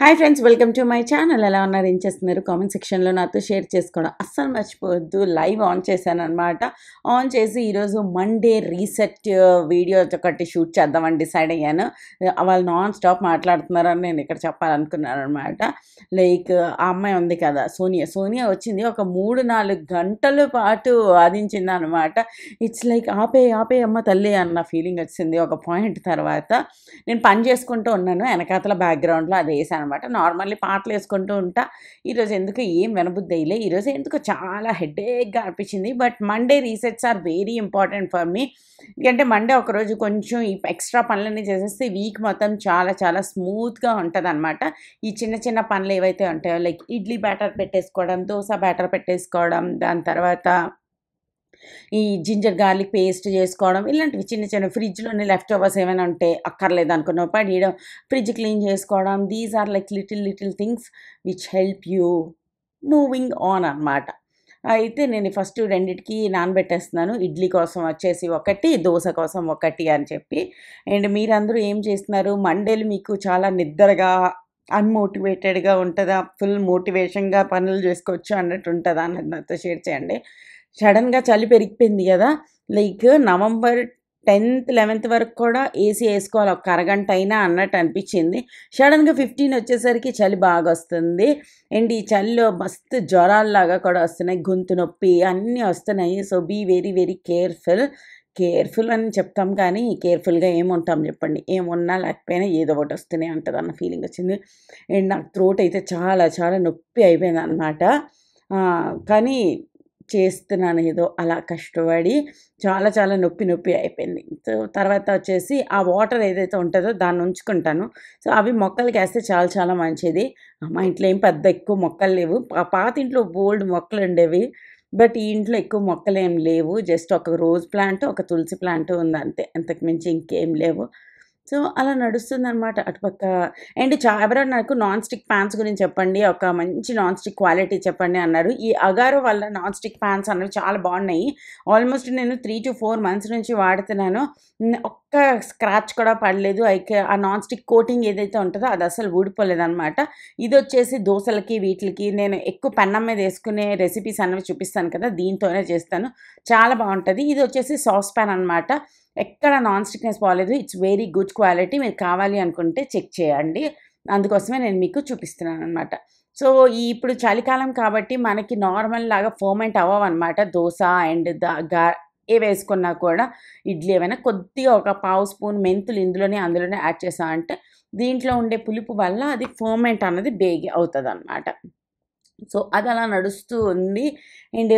hi friends welcome to my channel ఎలా ఉన్నారు ఏం చేస్తున్నారు కామెంట్ సెక్షన్లో నాతో షేర్ చేసుకోవడం అస్సలు మర్చిపోవద్దు లైవ్ ఆన్ చేశాను అనమాట ఆన్ చేసి ఈరోజు మండే రీసెట్ వీడియో ఒకటి షూట్ చేద్దామని డిసైడ్ అయ్యాను వాళ్ళు నాన్ స్టాప్ మాట్లాడుతున్నారని నేను ఇక్కడ చెప్పాలనుకున్నాను అనమాట లైక్ uh, ఆ అమ్మాయి ఉంది కదా సోనియా సోనియా వచ్చింది ఒక మూడు నాలుగు గంటల పాటు వాదించింది అనమాట ఇట్స్ లైక్ ఆపే ఆపే అమ్మ తల్లి అన్న ఫీలింగ్ వచ్చింది ఒక పాయింట్ తర్వాత నేను పని చేసుకుంటూ ఉన్నాను వెనకాతల బ్యాక్గ్రౌండ్లో అది వేసాను అనమాట నార్మల్లీ పాటలు వేసుకుంటూ ఉంటా ఈరోజు ఎందుకు ఏం వినబుద్ధి అయ్యలే ఈరోజు ఎందుకు చాలా హెడేక్గా అనిపించింది but Monday resets are very important for me ఎందుకంటే మండే ఒకరోజు కొంచెం ఈ ఎక్స్ట్రా పనులన్నీ చేసేస్తే వీక్ మొత్తం చాలా చాలా స్మూత్గా ఉంటుంది అనమాట ఈ చిన్న చిన్న పనులు ఏవైతే ఉంటాయో లైక్ ఇడ్లీ బ్యాటర్ పెట్టేసుకోవడం దోశ బ్యాటర్ పెట్టేసుకోవడం దాని తర్వాత ఈ జింజర్ గార్లిక్ పేస్ట్ చేసుకోవడం ఇలాంటివి చిన్న చిన్న ఫ్రిడ్జ్లోనే లెఫ్ట్ ఓవర్స్ ఏమైనా ఉంటే అక్కర్లేదు అనుకున్న పడియడం ఫ్రిడ్జ్ క్లీన్ చేసుకోవడం these are like little little things which help you moving on అనమాట అయితే నేను ఫస్ట్ రెండిటికి నానబెట్టేస్తున్నాను ఇడ్లీ కోసం వచ్చేసి ఒకటి దోశ కోసం ఒకటి అని చెప్పి అండ్ మీరందరూ ఏం చేస్తున్నారు మండేలు మీకు చాలా నిద్రగా అన్మోటివేటెడ్గా ఉంటుందా ఫుల్ మోటివేషన్గా పనులు చేసుకోవచ్చు అన్నట్టు ఉంటుందా అన్నది నాతో షేర్ చేయండి సడన్గా చలి పెరిగిపోయింది కదా లైక్ నవంబర్ టెన్త్ లెవెన్త్ వరకు కూడా ఏసీ వేసుకోవాలి ఒక అరగంట అయినా అన్నట్టు అనిపించింది సడన్గా ఫిఫ్టీన్ వచ్చేసరికి చలి బాగా వస్తుంది అండ్ ఈ చలిలో మస్తు జ్వరాల్లాగా కూడా వస్తున్నాయి గొంతు నొప్పి అన్నీ వస్తున్నాయి so be very very careful careful అని చెప్తాం కానీ కేర్ఫుల్గా ఏముంటాం చెప్పండి ఏమున్నా లేకపోయినా ఏదో ఒకటి వస్తున్నాయి ఉంటుంది అన్న ఫీలింగ్ వచ్చింది అండ్ నాకు త్రోట్ అయితే చాలా చాలా నొప్పి అయిపోయింది అనమాట కానీ చేస్తున్నాను ఏదో అలా కష్టపడి చాలా చాలా నొప్పి నొప్పి అయిపోయింది సో తర్వాత వచ్చేసి ఆ వాటర్ ఏదైతే ఉంటుందో దాన్ని ఉంచుకుంటాను సో అవి మొక్కలకి వేస్తే చాలా చాలా మంచిది మా ఇంట్లో ఏం పెద్ద ఎక్కువ మొక్కలు లేవు పాత ఇంట్లో బోల్డ్ మొక్కలు ఉండేవి బట్ ఈ ఇంట్లో ఎక్కువ మొక్కలు ఏం లేవు జస్ట్ ఒక రోజ్ ప్లాంట్ ఒక తులసి ప్లాంట్ ఉంది అంతే అంతకుమించి ఇంకేం లేవు సో అలా నడుస్తుంది అనమాట అటుపక్క అండ్ చా ఎవరన్నా నాకు నాన్ స్టిక్ ప్యాన్స్ గురించి చెప్పండి ఒక మంచి నాన్ స్టిక్ క్వాలిటీ చెప్పండి అన్నారు ఈ అగారో వల్ల నాన్ స్టిక్ ప్యాన్స్ అన్నవి చాలా బాగున్నాయి ఆల్మోస్ట్ నేను త్రీ టు ఫోర్ మంత్స్ నుంచి వాడుతున్నాను ఒక్క స్క్రాచ్ కూడా పడలేదు అయితే ఆ నాన్ స్టిక్ కోటింగ్ ఏదైతే ఉంటుందో అది అసలు ఊడిపోలేదనమాట ఇది వచ్చేసి దోశలకి వీటికి నేను ఎక్కువ పెన్నం మీద వేసుకునే రెసిపీస్ అనేవి చూపిస్తాను కదా దీంతోనే చేస్తాను చాలా బాగుంటుంది ఇది వచ్చేసి సాస్ ప్యాన్ అనమాట ఎక్కడ నాన్ స్టిక్నెస్ పోలేదు ఇట్స్ వెరీ గుడ్ క్వాలిటీ మీరు కావాలి అనుకుంటే చెక్ చేయండి అందుకోసమే నేను మీకు చూపిస్తున్నాను అనమాట సో ఈ ఇప్పుడు చలికాలం కాబట్టి మనకి నార్మల్ లాగా ఫోమెంట్ అవ్వవన్నమాట దోశ అండ్ గా ఏ వేసుకున్నా కూడా ఇడ్లీ ఏమైనా కొద్దిగా ఒక పావు స్పూన్ మెంతులు ఇందులోనే అందులోనే యాడ్ అంటే దీంట్లో ఉండే పులుపు వల్ల అది ఫోమెంట్ అన్నది బేగి అవుతుంది అన్నమాట సో అది అలా నడుస్తూ ఉంది అండ్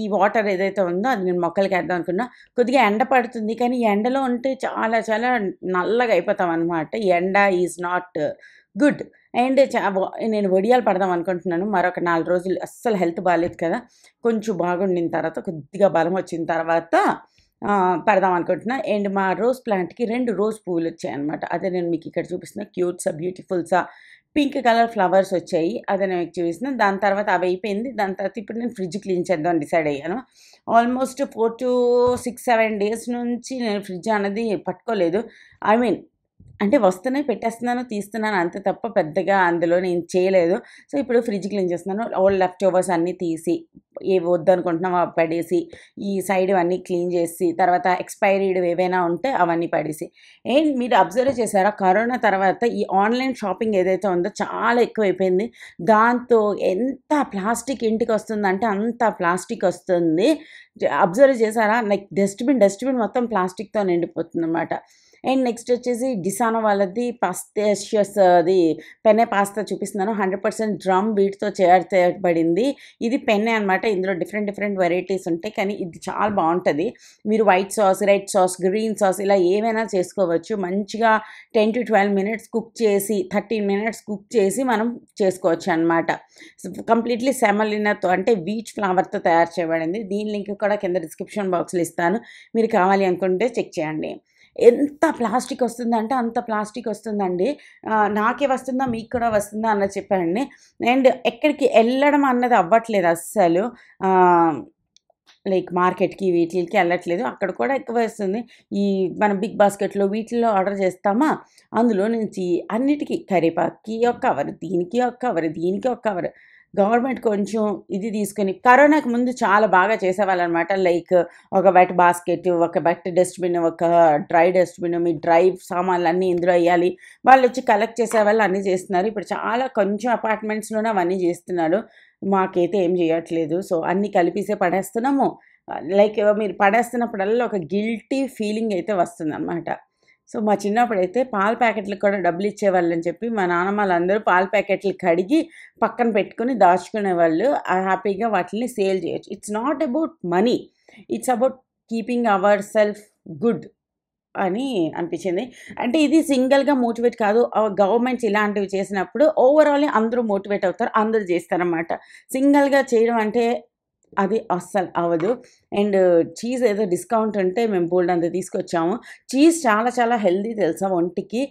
ఈ వాటర్ ఏదైతే ఉందో అది నేను మొక్కలకి వేద్దాం అనుకున్నా కొద్దిగా ఎండ పడుతుంది కానీ ఎండలో ఉంటే చాలా చాలా నల్లగా అయిపోతాం అనమాట ఎండ ఈజ్ నాట్ గుడ్ అండ్ నేను వడియాలు పడదాం అనుకుంటున్నాను మరొక నాలుగు రోజులు అస్సలు హెల్త్ బాగాలేదు కదా కొంచెం బాగుండిన తర్వాత కొద్దిగా బలం వచ్చిన తర్వాత పడదాం అనుకుంటున్నా అండ్ మా రోజ్ ప్లాంట్కి రెండు రోజ్ పువ్వులు వచ్చాయి అనమాట అదే నేను మీకు ఇక్కడ చూపిస్తున్న క్యూట్సా బ్యూటిఫుల్సా పింక్ కలర్ ఫ్లవర్స్ వచ్చాయి అదే నేను మీకు చూపిస్తున్నా దాని తర్వాత అవి అయిపోయింది దాని తర్వాత ఇప్పుడు నేను ఫ్రిడ్జ్ క్లీన్ చేద్దాం డిసైడ్ అయ్యాను almost four to six seven days నుంచి నేను ఫ్రిడ్జ్ అనేది పట్టుకోలేదు ఐ మీన్ అంటే వస్తున్నాయి పెట్టేస్తున్నాను తీస్తున్నాను అంత తప్ప పెద్దగా అందులో నేను చేయలేదు సో ఇప్పుడు ఫ్రిడ్జ్ క్లీన్ చేస్తున్నాను ఓల్డ్ లెఫ్ట్ ఓవర్స్ అన్నీ తీసి ఏ వద్దనుకుంటున్నామో అవి పడేసి ఈ సైడ్ అన్నీ క్లీన్ చేసి తర్వాత ఎక్స్పైరీడ్ ఏవైనా ఉంటే అవన్నీ పడేసి అండ్ మీరు అబ్జర్వ్ చేశారా కరోనా తర్వాత ఈ ఆన్లైన్ షాపింగ్ ఏదైతే ఉందో చాలా ఎక్కువైపోయింది దాంతో ఎంత ప్లాస్టిక్ ఇంటికి వస్తుందంటే అంత ప్లాస్టిక్ వస్తుంది అబ్జర్వ్ చేశారా లైక్ డస్ట్బిన్ డస్ట్బిన్ మొత్తం ప్లాస్టిక్తో నిండిపోతుంది అనమాట అండ్ నెక్స్ట్ వచ్చేసి డిసానో వాళ్ళది పాస్తాషియస్ అది పెన్నే పాస్తా చూపిస్తున్నాను హండ్రెడ్ పర్సెంట్ డ్రమ్ బీట్తో చేయబడింది ఇది పెన్నే అనమాట ఇందులో డిఫరెంట్ డిఫరెంట్ వెరైటీస్ ఉంటాయి కానీ ఇది చాలా బాగుంటుంది మీరు white sauce red sauce green sauce ఇలా ఏమైనా చేసుకోవచ్చు మంచిగా ten to twelve minutes cook చేసి థర్టీన్ మినిట్స్ కుక్ చేసి మనం చేసుకోవచ్చు అనమాట కంప్లీట్లీ సెమలినాతో అంటే వీచ్ ఫ్లవర్తో తయారు చేయబడింది దీని లింక్ కూడా కింద డిస్క్రిప్షన్ బాక్స్లో ఇస్తాను మీరు కావాలి అనుకుంటే చెక్ చేయండి ఎంత ప్లాస్టిక్ వస్తుందంటే అంత ప్లాస్టిక్ వస్తుందండి నాకే వస్తుందా మీకు కూడా వస్తుందా అన్నది చెప్పానండి అండ్ ఎక్కడికి వెళ్ళడం అన్నది అవ్వట్లేదు అస్సలు లైక్ మార్కెట్కి వీటికి వెళ్ళట్లేదు అక్కడ కూడా ఎక్కువ వస్తుంది ఈ మన బిగ్ బాస్కెట్లో వీటిల్లో ఆర్డర్ చేస్తామా అందులో నుంచి అన్నిటికీ కరివేపాకి ఒక కవర్ దీనికి ఒక కవర్ దీనికి ఒక కవర్ గవర్నమెంట్ కొంచెం ఇది తీసుకుని కరోనాకు ముందు చాలా బాగా చేసేవాళ్ళనమాట లైక్ ఒక వెట్ బాస్కెట్ ఒక వెట్ డస్ట్బిన్ ఒక డ్రై డస్ట్బిన్ మీ డ్రై సామాన్లు అన్నీ ఇందులో వేయాలి వాళ్ళు వచ్చి కలెక్ట్ చేసేవాళ్ళు అన్నీ చేస్తున్నారు ఇప్పుడు చాలా కొంచెం అపార్ట్మెంట్స్లోనే అవన్నీ చేస్తున్నారు మాకైతే ఏం చేయట్లేదు సో అన్నీ కలిపిసే పడేస్తున్నాము లైక్ మీరు పడేస్తున్నప్పుడల్లా ఒక గిల్టీ ఫీలింగ్ అయితే వస్తుంది సో మా చిన్నప్పుడు అయితే పాల ప్యాకెట్లకు కూడా డబ్బులు అని చెప్పి మా నాన్నమ్మలు వాళ్ళందరూ పాల ప్యాకెట్లు కడిగి పక్కన పెట్టుకుని దాచుకునేవాళ్ళు హ్యాపీగా వాటిని సేల్ చేయొచ్చు it's not about money it's about keeping our self good అని అనిపించింది అంటే ఇది సింగిల్గా మోటివేట్ కాదు గవర్నమెంట్స్ ఇలాంటివి చేసినప్పుడు ఓవరాల్ అందరూ మోటివేట్ అవుతారు అందరూ చేస్తారన్నమాట సింగిల్గా చేయడం అంటే అది అస్సలు అవ్వదు అండ్ చీజ్ ఏదో డిస్కౌంట్ అంటే మేము బోల్డ్ అంత తీసుకొచ్చాము చీజ్ చాలా చాలా హెల్దీ తెలుసా ఒంటికి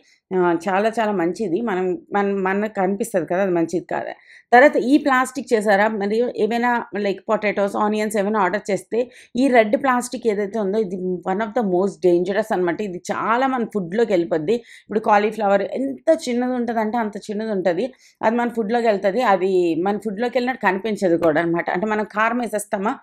చాలా చాలా మంచిది మనం మన మనకు అనిపిస్తుంది కదా అది మంచిది కాదు తర్వాత ఈ ప్లాస్టిక్ చేశారా మరియు ఏమైనా లైక్ పొటాటోస్ ఆనియన్స్ ఏమైనా ఆర్డర్ చేస్తే ఈ రెడ్ ప్లాస్టిక్ ఏదైతే ఉందో ఇది one of the most dangerous అనమాట ఇది చాలా మన ఫుడ్లోకి వెళ్ళిపోద్ది ఇప్పుడు కాలీఫ్లవర్ ఎంత చిన్నది ఉంటుంది అంటే అంత చిన్నది ఉంటుంది అది మన ఫుడ్లోకి వెళ్తుంది అది మన ఫుడ్లోకి వెళ్ళినట్టు కనిపించదు కూడా అనమాట అంటే మనం కారం వేసేస్తామా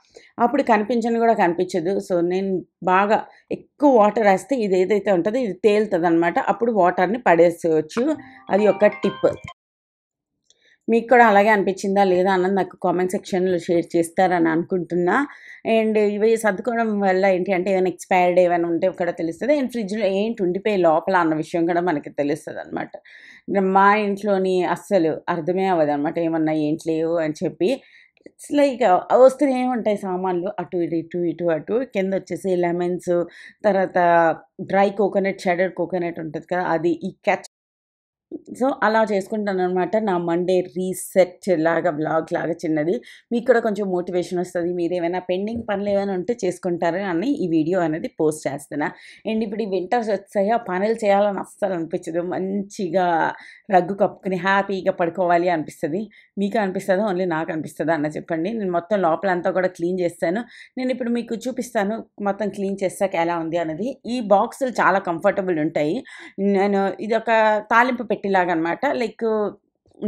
అప్పుడు కనిపించ కొంచెం కూడా కనిపించదు సో నేను బాగా ఎక్కువ వాటర్ వేస్తే ఇది ఏదైతే ఉంటుందో ఇది తేలుతుంది అనమాట అప్పుడు వాటర్ని పడేసేయచ్చు అది ఒక టిప్ మీకు కూడా అలాగే అనిపించిందా లేదా అన్నది నాకు కామెంట్ సెక్షన్లో షేర్ చేస్తారని అనుకుంటున్నా అండ్ ఇవి సర్దుకోవడం వల్ల ఏంటి అంటే ఏమైనా ఎక్స్పైర్డ్ ఏమైనా ఉంటే కూడా తెలుస్తుంది అండ్ ఫ్రిడ్జ్లో ఏంటి ఉండిపోయి లోపల అన్న విషయం కూడా మనకి తెలుస్తుంది అనమాట మా ఇంట్లోని అస్సలు అర్థమే అవ్వదు అనమాట ఏమన్నా ఏంటి లేవు అని చెప్పి ఇట్స్ లైక్ uh, వస్తూనే ఉంటాయి సామాన్లు అటు ఇటు ఇటు ఇటు అటు కింద వచ్చేసి లెమన్స్ తర్వాత డ్రై కోకోనట్ షెడర్ కోకోనట్ ఉంటుంది కదా అది ఈ క్యాచ్ సో అలా చేసుకుంటాను అనమాట నా మండే రీసెట్ లాగా బ్లాగ్ లాగా చిన్నది మీకు కూడా కొంచెం మోటివేషన్ వస్తుంది మీరు ఏమైనా పెండింగ్ పనులు ఏమైనా ఉంటే చేసుకుంటారు అని ఈ వీడియో అనేది పోస్ట్ చేస్తున్నా అండ్ ఇప్పుడు ఈ వింటర్స్ వచ్చాయి ఆ పనులు చేయాలని అస్సలు అనిపించదు మంచిగా రగ్గు కప్పుకుని హ్యాపీగా పడుకోవాలి అనిపిస్తుంది మీకు అనిపిస్తుందో ఓన్లీ నాకు అనిపిస్తుందా అన్న చెప్పండి నేను మొత్తం లోపల అంతా కూడా క్లీన్ చేస్తాను నేను ఇప్పుడు మీకు చూపిస్తాను మొత్తం క్లీన్ చేస్తాక ఎలా ఉంది అనేది ఈ బాక్సులు చాలా కంఫర్టబుల్ ఉంటాయి నేను ఇది ఒక తాలింపు పెట్టి లాగనమాట లైక్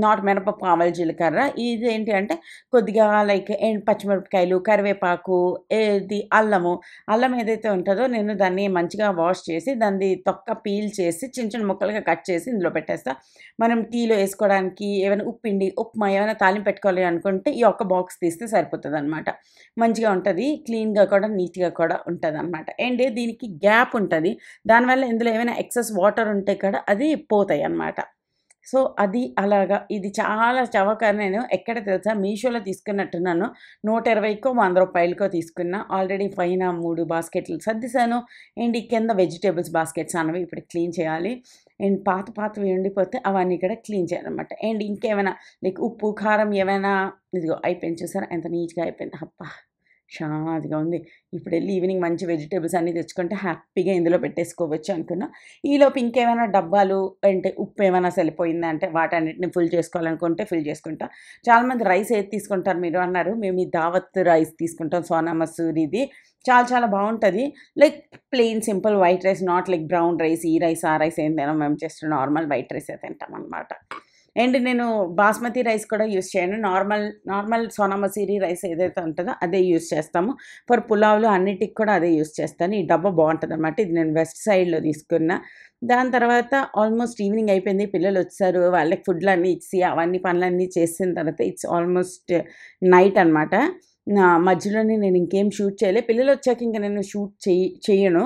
నాట్ మినపప్పు ఆవాల జీలకర్ర ఇది ఏంటి అంటే కొద్దిగా లైక్ పచ్చిమిరపకాయలు కరివేపాకు ఇది అల్లము అల్లం ఏదైతే ఉంటుందో నేను దాన్ని మంచిగా వాష్ చేసి దాన్ని తొక్క పీల్ చేసి చిన్న చిన్న ముక్కలుగా కట్ చేసి ఇందులో పెట్టేస్తా మనం టీలో వేసుకోవడానికి ఏమైనా ఉప్పిండి ఉప్మా ఏమైనా తాలింపు పెట్టుకోవాలి అనుకుంటే ఈ ఒక్క బాక్స్ తీస్తే సరిపోతుంది అనమాట మంచిగా ఉంటుంది క్లీన్గా కూడా నీట్గా కూడా ఉంటుంది అనమాట అండ్ దీనికి గ్యాప్ ఉంటుంది దానివల్ల ఇందులో ఏమైనా ఎక్సెస్ వాటర్ ఉంటే కూడా అది పోతాయి అనమాట సో అది అలాగా ఇది చాలా చవక నేను ఎక్కడ తెలుసా మీషోలో తీసుకున్నట్టున్నాను నూట ఇరవైకో వంద రూపాయలకో తీసుకున్నా ఆల్రెడీ పైన మూడు బాస్కెట్లు సర్దిశాను అండ్ ఈ కింద వెజిటేబుల్స్ బాస్కెట్స్ అనేవి ఇప్పుడు క్లీన్ చేయాలి అండ్ పాత పాతవి ఉండిపోతే అవన్నీ కూడా క్లీన్ చేయాలన్నమాట అండ్ ఇంకేమైనా లైక్ ఉప్పు కారం ఏమైనా ఇదిగో అయిపోయింది చూసారా ఎంత నీట్గా అయిపోయింది అబ్బా షాదిగా ఉంది ఇప్పుడు వెళ్ళి ఈవినింగ్ మంచి వెజిటేబుల్స్ అన్నీ తెచ్చుకుంటే హ్యాపీగా ఇందులో పెట్టేసుకోవచ్చు అనుకున్నా ఈలోపు ఇంకేమైనా డబ్బాలు అంటే ఉప్పు ఏమైనా సరిపోయిందా అంటే వాటన్నిటిని ఫిల్ చేసుకోవాలనుకుంటే ఫిల్ చేసుకుంటా చాలామంది రైస్ ఏది తీసుకుంటారు మీరు అన్నారు మేము ఈ దావత్ రైస్ తీసుకుంటాం సోనా ఇది చాలా చాలా బాగుంటుంది like plain simple white rice not like brown rice ఈ రైస్ ఆ రైస్ ఏంటైనా మేము జస్ట్ నార్మల్ వైట్ రైస్ అయితే తింటాం అనమాట అండ్ నేను బాస్మతి రైస్ కూడా యూస్ చేయను నార్మల్ నార్మల్ సోనామసీరి రైస్ ఏదైతే ఉంటుందో అదే యూస్ చేస్తాము ఫర్ పులావ్లు అన్నిటికి కూడా అదే యూస్ చేస్తాను ఈ డబ్బా బాగుంటుంది అనమాట ఇది నేను వెస్ట్ సైడ్లో తీసుకున్న దాని తర్వాత ఆల్మోస్ట్ ఈవినింగ్ అయిపోయింది పిల్లలు వచ్చారు వాళ్ళకి ఫుడ్లు అన్నీ ఇచ్చి అవన్నీ పనులన్నీ చేసిన తర్వాత ఇట్స్ ఆల్మోస్ట్ నైట్ అనమాట మధ్యలోనే నేను ఇంకేం షూట్ చేయలే పిల్లలు వచ్చాక ఇంకా నేను షూట్ చేయి చేయను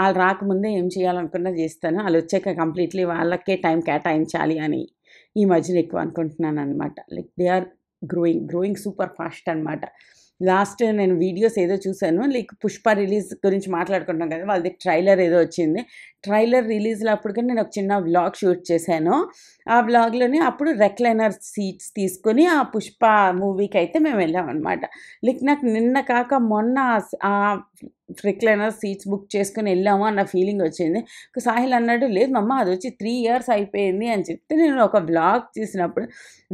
వాళ్ళు రాకముందే ఏం చేయాలనుకున్నా చేస్తాను వాళ్ళు వచ్చాక కంప్లీట్లీ వాళ్ళకే టైం కేటాయించాలి అని ఈ మధ్యన ఎక్కువ అనుకుంటున్నాను అనమాట like they are growing growing super fast అనమాట లాస్ట్ నేను వీడియోస్ ఏదో చూశాను లైక్ పుష్ప రిలీజ్ గురించి మాట్లాడుకుంటున్నాం కదా వాళ్ళది ట్రైలర్ ఏదో వచ్చింది ట్రైలర్ రిలీజ్లో అప్పుడు నేను ఒక చిన్న వ్లాగ్ షూట్ చేశాను ఆ వ్లాగ్లోనే అప్పుడు రెక్లైనర్ సీట్స్ తీసుకొని ఆ పుష్ప మూవీకి అయితే మేము వెళ్ళాం అనమాట లైక్ నాకు నిన్న కాక మొన్న ఆ ఫ్రిక్లైనర్ సీట్స్ బుక్ చేసుకుని వెళ్ళాము అన్న ఫీలింగ్ వచ్చింది సాహిల్ అన్నాడు లేదు మమ్మ అది వచ్చి త్రీ ఇయర్స్ అయిపోయింది అని చెప్తే నేను ఒక బ్లాగ్ చేసినప్పుడు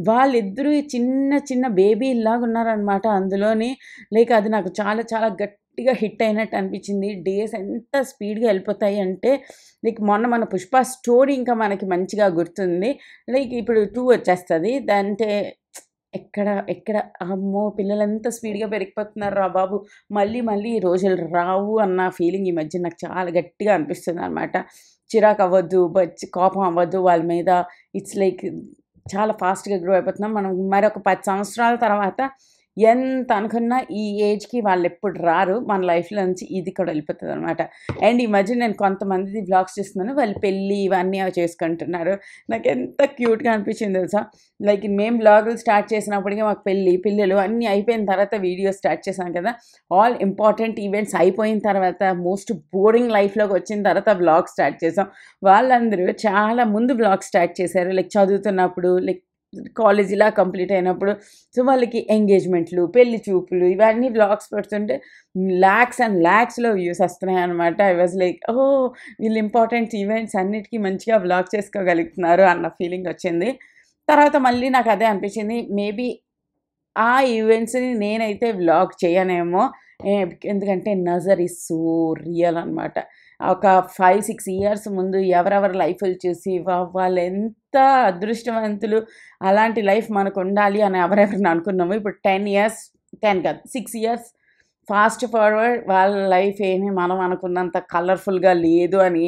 వాళ్ళిద్దరూ చిన్న చిన్న బేబీ ఇలాగ ఉన్నారనమాట అందులోని లైక్ అది నాకు చాలా చాలా గట్టిగా హిట్ అయినట్టు అనిపించింది డేస్ ఎంత స్పీడ్గా వెళ్ళిపోతాయి అంటే లైక్ మొన్న మన పుష్ప స్టోరీ ఇంకా మనకి మంచిగా గుర్తుంది లైక్ ఇప్పుడు టూ వచ్చేస్తుంది అంటే ఎక్కడ ఎక్కడ అమ్మో పిల్లలు ఎంత స్పీడ్గా పెరిగిపోతున్నారు రా బాబు మళ్ళీ మళ్ళీ ఈ రోజులు రావు అన్న ఫీలింగ్ ఈ మధ్య నాకు చాలా గట్టిగా అనిపిస్తుంది అనమాట చిరాకు అవ్వద్దు బచ్చి కోపం అవ్వద్దు వాళ్ళ మీద ఇట్స్ లైక్ చాలా ఫాస్ట్గా గ్రో అయిపోతున్నాం మనం మరొక పది సంవత్సరాల తర్వాత ఎంత అనుకున్నా ఈ ఏజ్కి వాళ్ళు ఎప్పుడు రారు మన లైఫ్లో నుంచి ఇది కూడా వెళ్ళిపోతుంది అనమాట అండ్ ఈ మధ్య నేను కొంతమంది బ్లాగ్స్ చేస్తున్నాను వాళ్ళు పెళ్ళి ఇవన్నీ అవి చేసుకుంటున్నారు నాకు ఎంత క్యూట్గా అనిపించింది తెలుసా లైక్ మేము బ్లాగులు స్టార్ట్ చేసినప్పటికీ మాకు పెళ్ళి పిల్లలు అన్నీ అయిపోయిన తర్వాత వీడియోస్ స్టార్ట్ చేశాం కదా ఆల్ ఇంపార్టెంట్ ఈవెంట్స్ అయిపోయిన తర్వాత మోస్ట్ బోరింగ్ లైఫ్లోకి వచ్చిన తర్వాత బ్లాగ్ స్టార్ట్ చేసాం వాళ్ళందరూ చాలా ముందు బ్లాగ్ స్టార్ట్ చేశారు లైక్ చదువుతున్నప్పుడు లైక్ కాలేజీ ఇలా కంప్లీట్ అయినప్పుడు సో వాళ్ళకి ఎంగేజ్మెంట్లు పెళ్లి చూపులు ఇవన్నీ బ్లాగ్స్ పెడుతుంటే ల్యాక్స్ అండ్ ల్యాక్స్లో వ్యూస్ వస్తున్నాయి అనమాట ఐ వాజ్ లైక్ ఓ వీళ్ళు ఇంపార్టెంట్ ఈవెంట్స్ అన్నిటికీ మంచిగా బ్లాగ్ చేసుకోగలుగుతున్నారు అన్న ఫీలింగ్ వచ్చింది తర్వాత మళ్ళీ నాకు అదే అనిపించింది మేబీ ఆ ఈవెంట్స్ని నేనైతే వ్లాగ్ చేయనేమో ఎందుకంటే నజర్ ఇస్ సో రియల్ అనమాట ఒక ఫైవ్ సిక్స్ ఇయర్స్ ముందు ఎవరెవరి లైఫ్లు చూసి వాళ్ళు ఎంత అదృష్టవంతులు అలాంటి లైఫ్ మనకు ఉండాలి అని ఎవరెవరిని అనుకున్నాము ఇప్పుడు టెన్ ఇయర్స్ టెన్ కాదు సిక్స్ ఇయర్స్ ఫాస్ట్ ఫార్వర్డ్ వాళ్ళ లైఫ్ ఏమి మనం అనుకున్నంత కలర్ఫుల్గా లేదు అని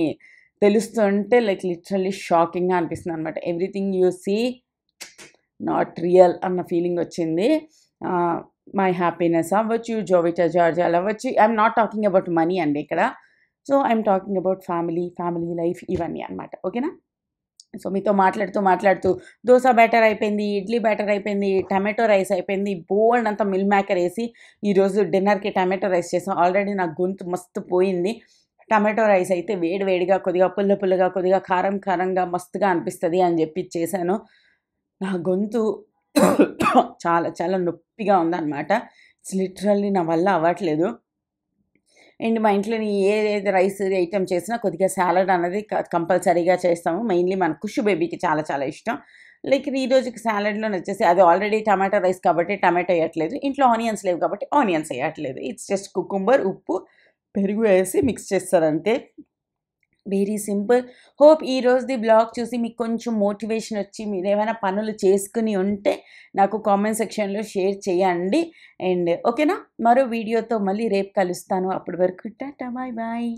తెలుస్తుంటే లైక్ లిటరల్లీ షాకింగ్గా అనిపిస్తుంది అనమాట everything you see not real అన్న ఫీలింగ్ వచ్చింది మై హ్యాపీనెస్ అవ్వచ్చు జోవిటా జార్జాలు అవ్వచ్చు I'm not talking about money అండి ఇక్కడ so I'm talking about family family life ఇవన్నీ అనమాట ఓకేనా సో మీతో మాట్లాడుతూ మాట్లాడుతూ దోశ బ్యాటర్ అయిపోయింది ఇడ్లీ బ్యాటర్ అయిపోయింది టమాటో రైస్ అయిపోయింది బోల్డ్ అంతా మిల్ మేకర్ వేసి ఈరోజు డిన్నర్కి టమాటో రైస్ చేసాం ఆల్రెడీ నా గొంతు మస్తు పోయింది టమాటో రైస్ అయితే వేడి వేడిగా కొద్దిగా పుల్ల పుల్లగా కొద్దిగా కారం కారంగా మస్తుగా అనిపిస్తుంది అని చెప్పి చేశాను నా గొంతు చాలా చాలా నొప్పిగా ఉందన్నమాట ఇట్స్ లిటరల్లీ నా వల్ల అవ్వట్లేదు అండ్ మా ఇంట్లో ఏదైతే రైస్ ఐటమ్ చేసినా కొద్దిగా సాలడ్ అనేది కంపల్సరీగా చేస్తాము మెయిన్లీ మన కుషు బేబీకి చాలా చాలా ఇష్టం లైక్ ఈ రోజుకి సాలడ్లో వచ్చేసి అది ఆల్రెడీ టమాటా రైస్ కాబట్టి టమాటో వేయట్లేదు ఇంట్లో ఆనియన్స్ లేవు కాబట్టి ఆనియన్స్ వేయట్లేదు ఇట్స్ జస్ట్ కుకుంబర్ ఉప్పు పెరుగు వేసి మిక్స్ అంతే very simple hope the blog చూసి మీకు కొంచెం మోటివేషన్ వచ్చి మీరు ఏమైనా పనులు చేసుకుని ఉంటే నాకు కామెంట్ సెక్షన్లో షేర్ చేయండి అండ్ ఓకేనా మరో వీడియోతో మళ్ళీ రేపు కలుస్తాను అప్పటి వరకు టాటా బాయ్ బాయ్